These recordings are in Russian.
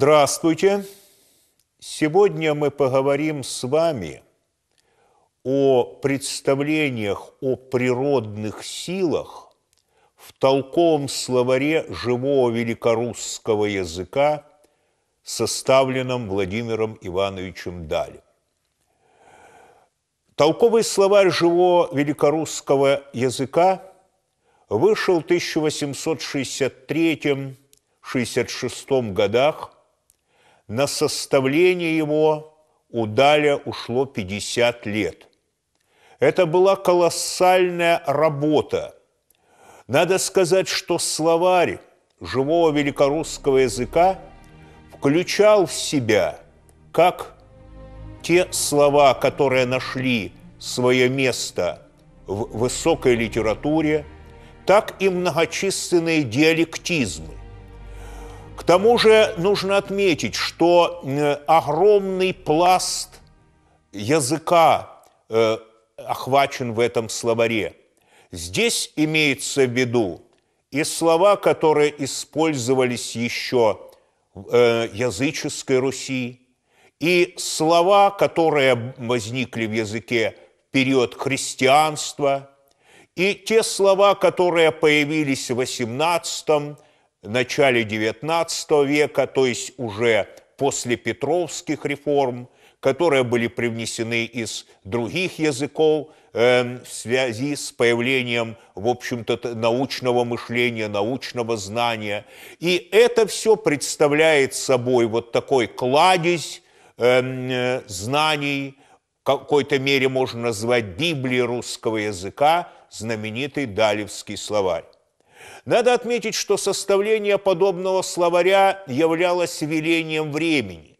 Здравствуйте! Сегодня мы поговорим с вами о представлениях о природных силах в толковом словаре живого великорусского языка, составленном Владимиром Ивановичем Далем. Толковый словарь живого великорусского языка вышел в 1863-66 годах – на составление его у Даля ушло 50 лет. Это была колоссальная работа. Надо сказать, что словарь живого великорусского языка включал в себя как те слова, которые нашли свое место в высокой литературе, так и многочисленные диалектизмы. К тому же нужно отметить, что огромный пласт языка э, охвачен в этом словаре. Здесь имеется в виду и слова, которые использовались еще в э, языческой Руси, и слова, которые возникли в языке в период христианства, и те слова, которые появились в XVIII начале XIX века, то есть уже после Петровских реформ, которые были привнесены из других языков э, в связи с появлением, в общем-то, научного мышления, научного знания. И это все представляет собой вот такой кладезь э, знаний, в какой-то мере можно назвать Библией русского языка, знаменитый Далевский словарь. Надо отметить, что составление подобного словаря являлось велением времени.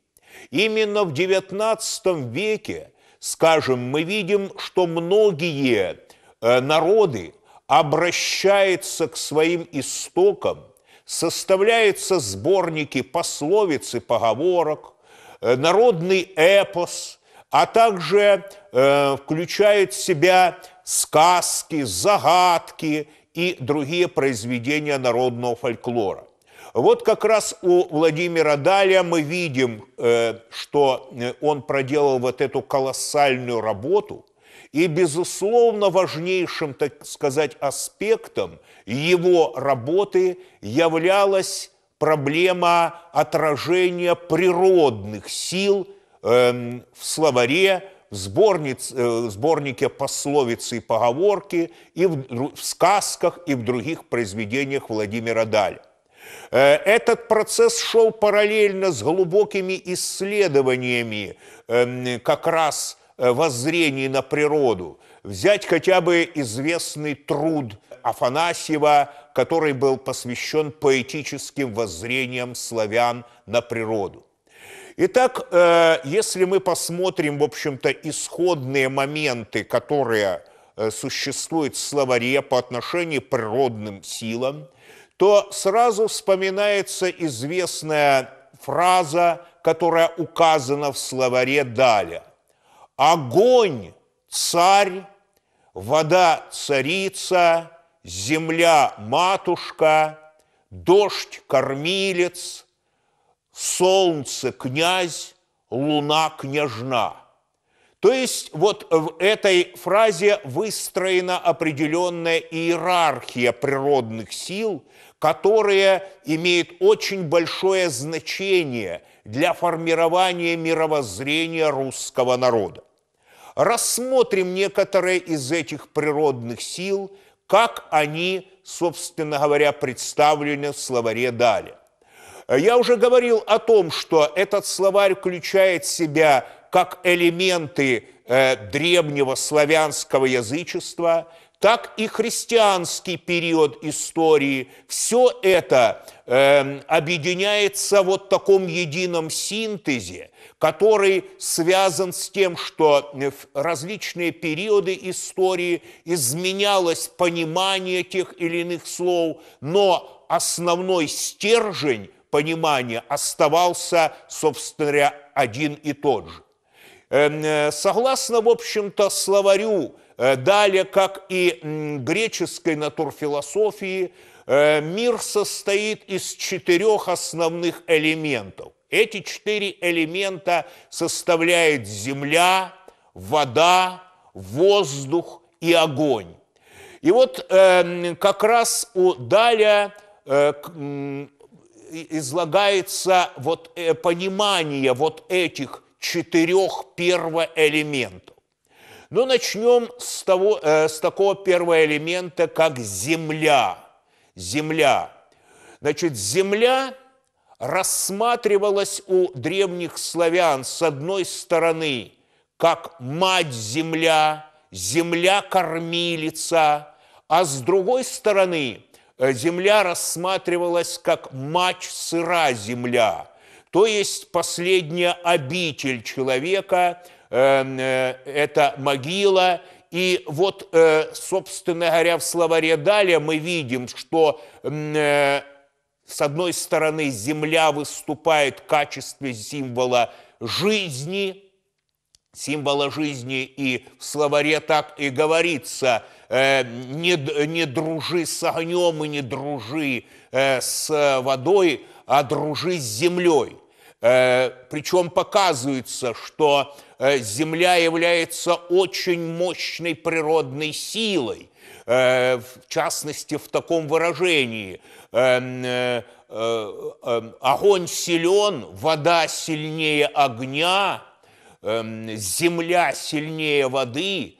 Именно в XIX веке, скажем, мы видим, что многие э, народы обращаются к своим истокам, составляются сборники пословиц и поговорок, э, народный эпос – а также э, включает в себя сказки, загадки и другие произведения народного фольклора. Вот как раз у Владимира Даля мы видим, э, что э, он проделал вот эту колоссальную работу, и, безусловно, важнейшим, так сказать, аспектом его работы являлась проблема отражения природных сил эм, в словаре в, сборниц, сборнике пословицы и поговорки, и в, в сказках, и в других произведениях Владимира Даля. Э, этот процесс шел параллельно с глубокими исследованиями эм, как раз э, воззрений на природу. Взять хотя бы известный труд Афанасьева, который был посвящен поэтическим воззрениям славян на природу. Итак, э, если мы посмотрим, в общем-то, исходные моменты, которые э, существуют в словаре по отношению к природным силам, то сразу вспоминается известная фраза, которая указана в словаре далее. Огонь – царь, вода – царица, земля – матушка, дождь – кормилец – солнце князь, луна княжна. То есть вот в этой фразе выстроена определенная иерархия природных сил, которая имеет очень большое значение для формирования мировоззрения русского народа. Рассмотрим некоторые из этих природных сил, как они, собственно говоря, представлены в словаре Даля. Э, я уже говорил о том, что этот словарь включает в себя как элементы э, древнего славянского язычества, так и христианский период истории. Все это эм, объединяется вот в таком едином синтезе, который связан с тем, что э, в различные периоды истории изменялось понимание тех или иных слов, но основной стержень понимания оставался, собственно говоря, один и тот же. Эм, э, согласно, в общем-то, словарю, э, далее, как и греческой натурфилософии, э, мир состоит из четырех основных элементов. Эти четыре элемента составляет земля, вода, воздух и огонь. И вот э, как раз у Даля э, излагается вот э, понимание вот этих четырех первоэлементов. Но начнем с, того, э, с такого первого элемента, как земля. Земля. Значит, земля рассматривалась у древних славян с одной стороны как мать-земля, земля-кормилица, а с другой стороны – Э, земля рассматривалась как мать сыра земля, то есть последняя обитель человека, э, э, это могила, и вот, собственно говоря, в словаре далее мы видим, что с одной стороны земля выступает в качестве символа жизни, символа жизни, и в словаре так и говорится, э, не, не дружи с огнем и не дружи э, с водой, а дружи с землей. Э, причем показывается, что э, земля является очень мощной природной силой, э, в частности в таком выражении э, огонь силен, вода сильнее огня, Эм, земля сильнее воды,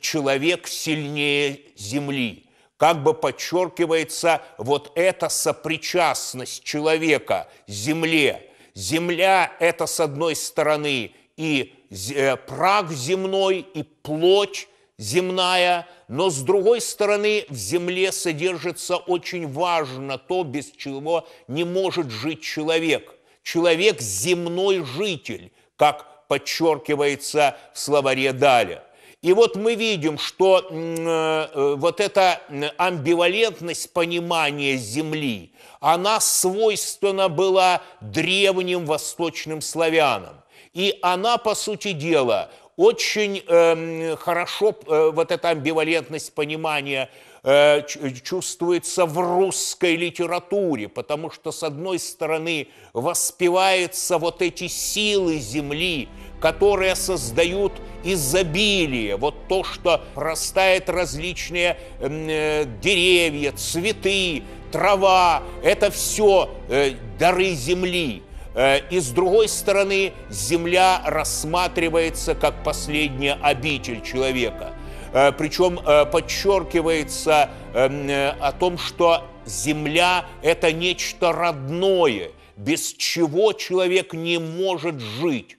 человек сильнее земли. Как бы подчеркивается вот эта сопричастность человека земле. Земля – это, с одной стороны, и э, прах земной, и плоть земная, но с другой стороны в земле содержится очень важно то, без чего не может жить человек. Человек – земной житель, как подчеркивается в словаре Даля. И вот мы видим, что э, э, вот эта амбивалентность понимания Земли, она свойственна была древним восточным славянам. И она, по сути дела, очень эм, хорошо, э, вот эта амбивалентность понимания Э, чувствуется в русской литературе, потому что, с одной стороны, воспеваются вот эти силы земли, которые создают изобилие, вот то, что растает различные э, деревья, цветы, трава, это все э, дары земли. Э, и с другой стороны, земля рассматривается как последняя обитель человека. Э, Причем э, подчеркивается эм, э, о том, что земля – это нечто родное, без чего человек не может жить.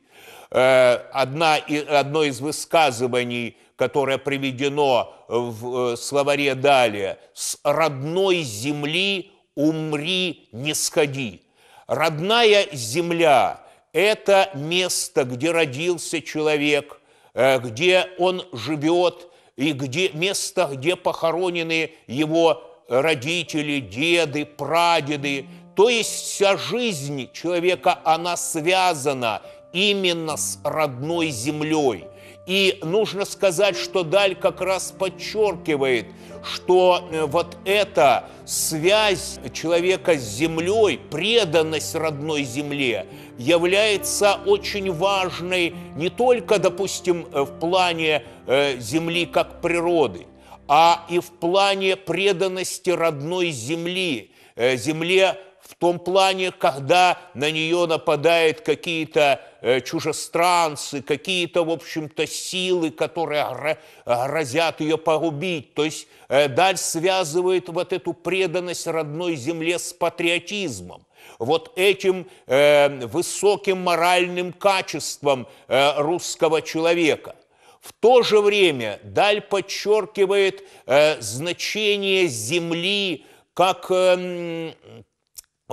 Одна, одно из высказываний, которое приведено в словаре далее, «С родной земли умри, не сходи». Родная земля – это место, где родился человек, где он живет – и где, место, где похоронены его родители, деды, прадеды. То есть вся жизнь человека, она связана именно с родной землей. И нужно сказать, что Даль как раз подчеркивает, что э, вот эта связь человека с землей, преданность родной земле является очень важной не только, допустим, э, в плане э, земли как природы, а и в плане преданности родной земли, земле том плане, когда на нее нападают какие-то э, чужестранцы, какие-то, в общем-то, силы, которые грозят ее погубить. То есть э, Даль связывает вот эту преданность родной земле с патриотизмом вот этим э, высоким моральным качеством э, русского человека. В то же время Даль подчеркивает э, значение земли как эм,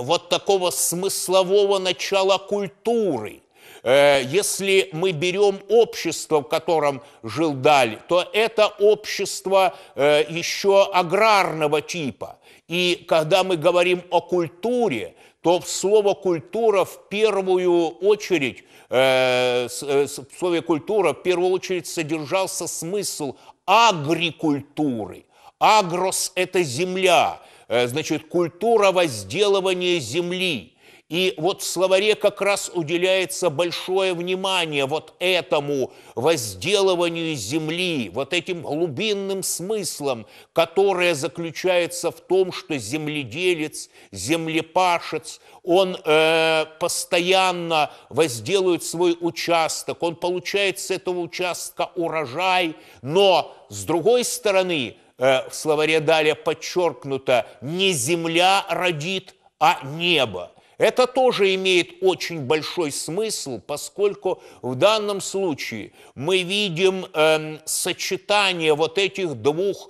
вот такого смыслового начала культуры. Э, если мы берем общество, в котором жил Даль, то это общество э, еще аграрного типа. И когда мы говорим о культуре, то слово «культура» в первую очередь, э, в слове «культура» в первую очередь содержался смысл агрикультуры. Агрос – это земля, Э, значит, культура возделывания земли. И вот в словаре как раз уделяется большое внимание вот этому возделыванию земли, вот этим глубинным смыслом, которое заключается в том, что земледелец, землепашец, он э, постоянно возделывает свой участок, он получает с этого участка урожай, но с другой стороны – Э, в словаре далее подчеркнуто, не земля родит, а небо. Это тоже имеет очень большой смысл, поскольку в данном случае мы видим э, сочетание вот этих двух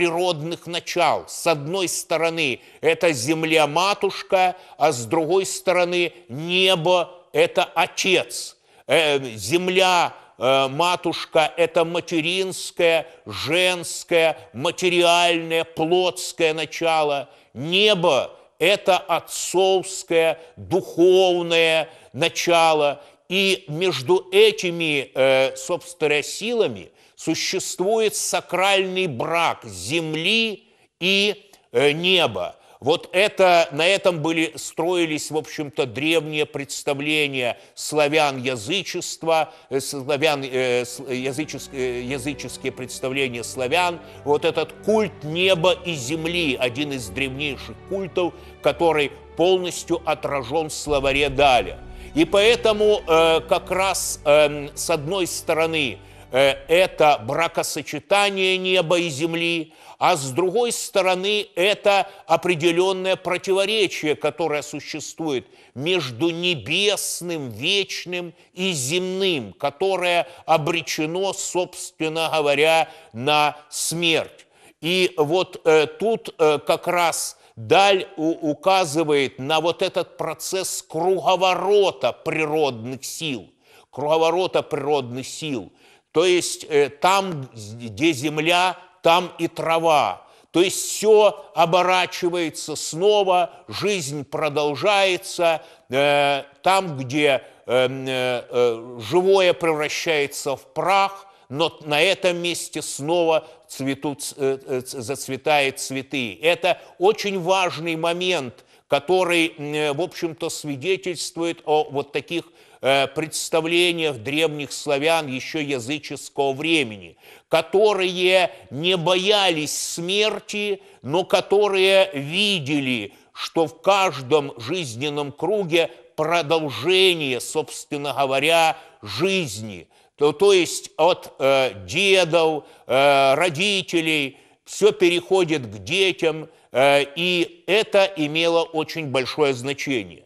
природных начал. С одной стороны это земля-матушка, а с другой стороны небо – это отец. Э, земля Э, матушка – это материнское, женское, материальное, плотское начало. Небо – это отцовское, духовное начало. И между этими, э, собственно, силами существует сакральный брак земли и э, неба. Вот это, на этом были, строились, в общем-то, древние представления славян язычества, э, славян, э, э, языческие, представления славян. Вот этот культ неба и земли, один из древнейших культов, который полностью отражен в словаре Даля. И поэтому э, как раз эм, с одной стороны – Э, это бракосочетание неба и земли, а с другой стороны это определенное противоречие, которое существует между небесным, вечным и земным, которое обречено, собственно говоря, на смерть. И вот э, тут э, как раз Даль указывает на вот этот процесс круговорота природных сил, круговорота природных сил – то есть э, там, где земля, там и трава. То есть все оборачивается снова, жизнь продолжается. Э, там, где эм, э, живое превращается в прах, но на этом месте снова цветут, зацветают цветы. Это очень важный момент, который, в общем-то, свидетельствует о вот таких Э, представлениях древних славян еще языческого времени, которые не боялись смерти, но которые видели, что в каждом жизненном круге продолжение, собственно говоря, жизни. То, то есть от э, дедов, э, родителей, все переходит к детям, э, и это имело очень большое значение.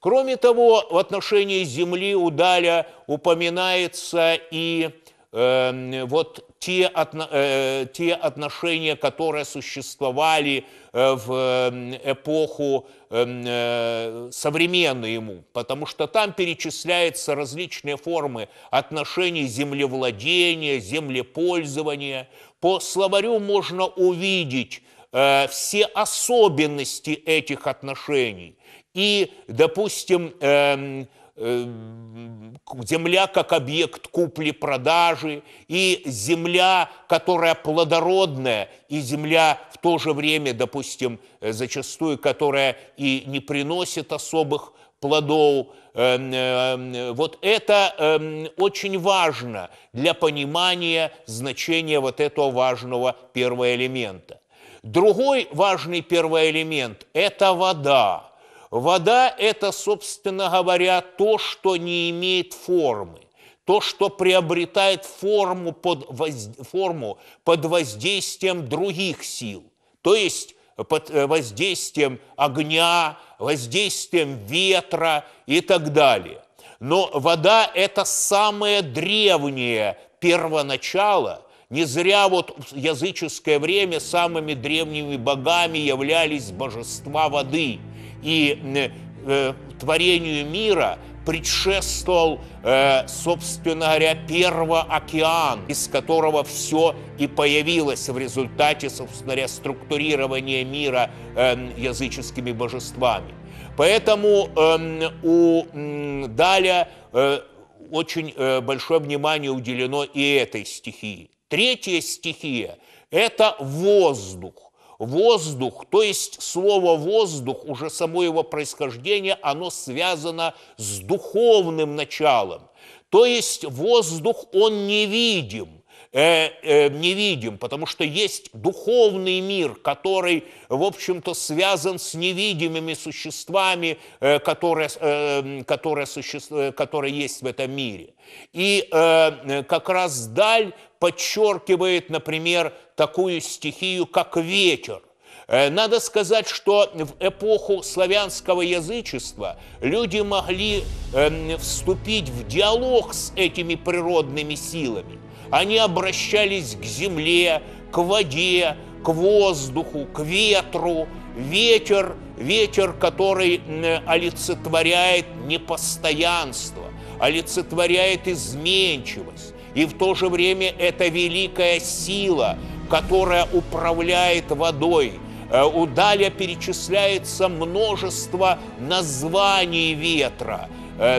Кроме того, в отношении земли у Даля упоминается и э, вот те, отно, э, те отношения, которые существовали э, в эм, эпоху эм, э, современную ему, потому что там перечисляются различные формы отношений землевладения, землепользования. По словарю можно увидеть э, все особенности этих отношений и, допустим, эм, э, земля как объект купли-продажи, и земля, которая плодородная, и земля в то же время, допустим, э, зачастую, которая и не приносит особых плодов. Эм, эм, вот это очень важно для понимания значения вот этого важного первого элемента. Другой важный первый элемент – это вода. Вода – это, собственно говоря, то, что не имеет формы, то, что приобретает форму под, воз... форму под воздействием других сил, то есть под э, воздействием огня, воздействием ветра и так далее. Но вода – это самое древнее первоначало – не зря вот в языческое время самыми древними богами являлись божества воды – и э, творению мира предшествовал, э, собственно говоря, первоокеан, из которого все и появилось в результате, собственно говоря, структурирования мира э, языческими божествами. Поэтому э, у э, Даля э, очень э, большое внимание уделено и этой стихии. Третья стихия – это воздух воздух, то есть слово воздух, уже само его происхождение, оно связано с духовным началом. То есть воздух, он невидим э, э, не видим, потому что есть духовный мир, который, в общем-то, связан с невидимыми существами, э, которые, э, которые, существ, э, которые есть в этом мире. И э, как раз даль подчеркивает, например, такую стихию, как ветер. Э, надо сказать, что в эпоху славянского язычества люди могли эм, вступить в диалог с этими природными силами. Они обращались к земле, к воде, к воздуху, к ветру. Ветер, ветер, который олицетворяет непостоянство, олицетворяет изменчивость. И в то же время это великая сила, которая управляет водой. Э, у Даля перечисляется множество названий ветра – Э,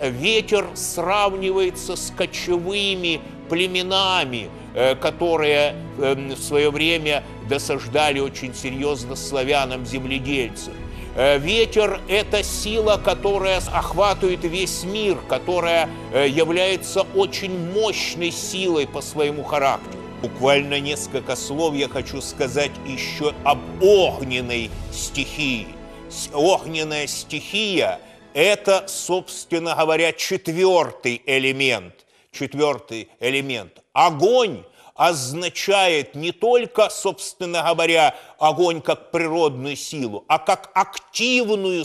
э, ветер сравнивается с кочевыми племенами, э, которые в свое время досаждали очень серьезно славянам-земледельцам. Ветер – это сила, которая охватывает весь мир, которая является очень мощной силой по своему характеру. Буквально несколько слов я хочу сказать еще об огненной стихии. Огненная стихия – это, собственно говоря, четвертый элемент. Четвертый элемент. Огонь означает не только, собственно говоря, огонь как природную силу, а как активную,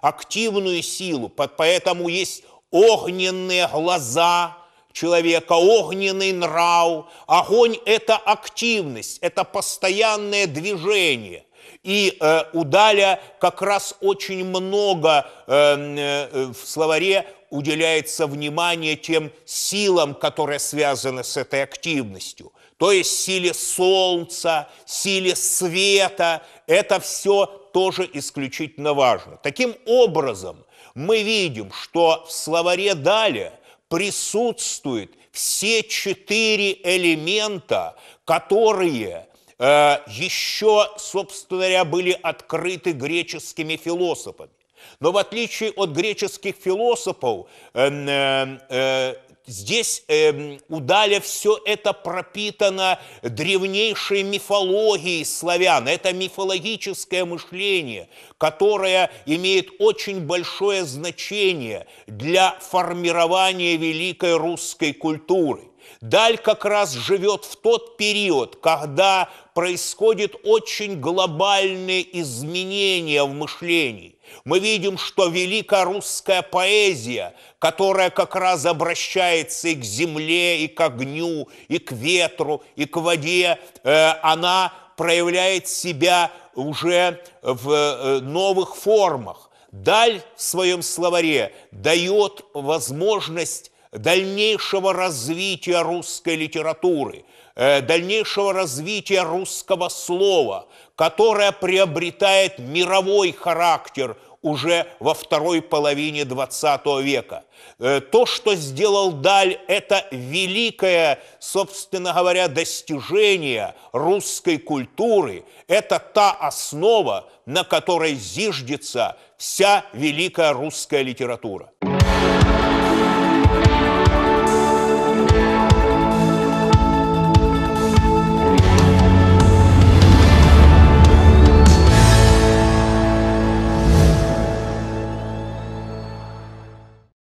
активную силу. Поэтому есть огненные глаза человека, огненный нрав. Огонь – это активность, это постоянное движение. И э, у Даля как раз очень много э, э, э, в словаре уделяется внимание тем силам, которые связаны с этой активностью. То есть силе солнца, силе света. Это все тоже исключительно важно. Таким образом, мы видим, что в словаре Даля присутствуют все четыре элемента, которые Э, еще, собственно говоря, были открыты греческими философами. Но в отличие от греческих философов, э, э, Здесь э, у Даля все это пропитано древнейшей мифологией славян. Это мифологическое мышление, которое имеет очень большое значение для формирования великой русской культуры. Даль как раз живет в тот период, когда происходит очень глобальные изменения в мышлении. Мы видим, что великая русская поэзия, которая как раз обращается и к земле, и к огню, и к ветру, и к воде, э, она проявляет себя уже в э, новых формах. Даль в своем словаре дает возможность дальнейшего развития русской литературы, э, дальнейшего развития русского слова, которое приобретает мировой характер уже во второй половине 20 века. Э, то, что сделал Даль, это великое, собственно говоря, достижение русской культуры, это та основа, на которой зиждется вся великая русская литература.